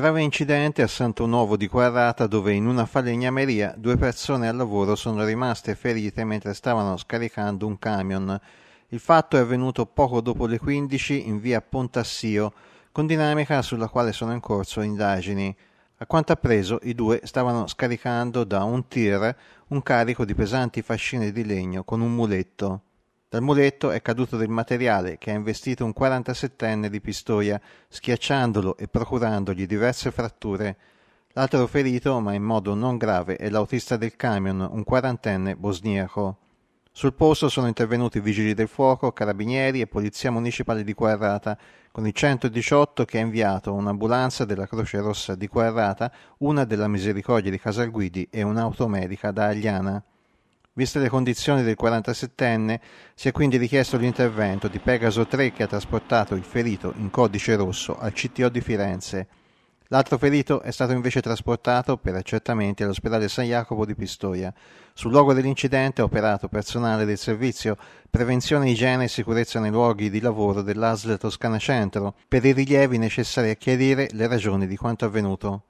Grave incidente a Santo Nuovo di Quarrata dove in una falegnameria due persone al lavoro sono rimaste ferite mentre stavano scaricando un camion. Il fatto è avvenuto poco dopo le 15 in via Pontassio, con dinamica sulla quale sono in corso indagini. A quanto appreso, i due stavano scaricando da un tir un carico di pesanti fascine di legno con un muletto. Dal muletto è caduto del materiale che ha investito un 47enne di Pistoia, schiacciandolo e procurandogli diverse fratture. L'altro ferito, ma in modo non grave, è l'autista del camion, un quarantenne bosniaco. Sul posto sono intervenuti vigili del fuoco, carabinieri e polizia municipale di Quarrata, con il 118 che ha inviato un'ambulanza della Croce Rossa di Quarrata, una della Misericordia di Casalguidi e un'automedica da Agliana. Viste le condizioni del 47enne, si è quindi richiesto l'intervento di Pegaso 3 che ha trasportato il ferito in codice rosso al CTO di Firenze. L'altro ferito è stato invece trasportato per accertamenti all'ospedale San Jacopo di Pistoia. Sul luogo dell'incidente ha operato personale del servizio Prevenzione, Igiene e Sicurezza nei luoghi di lavoro dell'ASL Toscana Centro per i rilievi necessari a chiarire le ragioni di quanto avvenuto.